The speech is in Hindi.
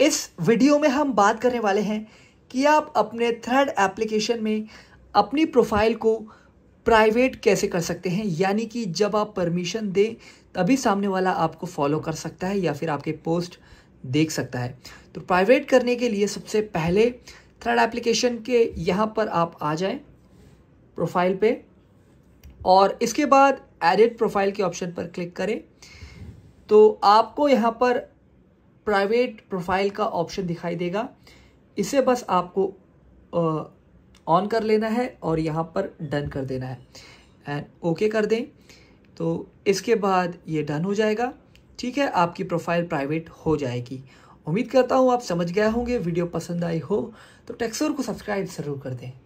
इस वीडियो में हम बात करने वाले हैं कि आप अपने थर्ड एप्लीकेशन में अपनी प्रोफाइल को प्राइवेट कैसे कर सकते हैं यानी कि जब आप परमिशन दें तभी सामने वाला आपको फॉलो कर सकता है या फिर आपके पोस्ट देख सकता है तो प्राइवेट करने के लिए सबसे पहले थर्ड एप्लीकेशन के यहाँ पर आप आ जाएं प्रोफाइल पे और इसके बाद एडिट प्रोफाइल के ऑप्शन पर क्लिक करें तो आपको यहाँ पर प्राइवेट प्रोफाइल का ऑप्शन दिखाई देगा इसे बस आपको ऑन कर लेना है और यहाँ पर डन कर देना है एंड ओके okay कर दें तो इसके बाद ये डन हो जाएगा ठीक है आपकी प्रोफाइल प्राइवेट हो जाएगी उम्मीद करता हूँ आप समझ गए होंगे वीडियो पसंद आई हो तो टेक्सर को सब्सक्राइब ज़रूर कर दें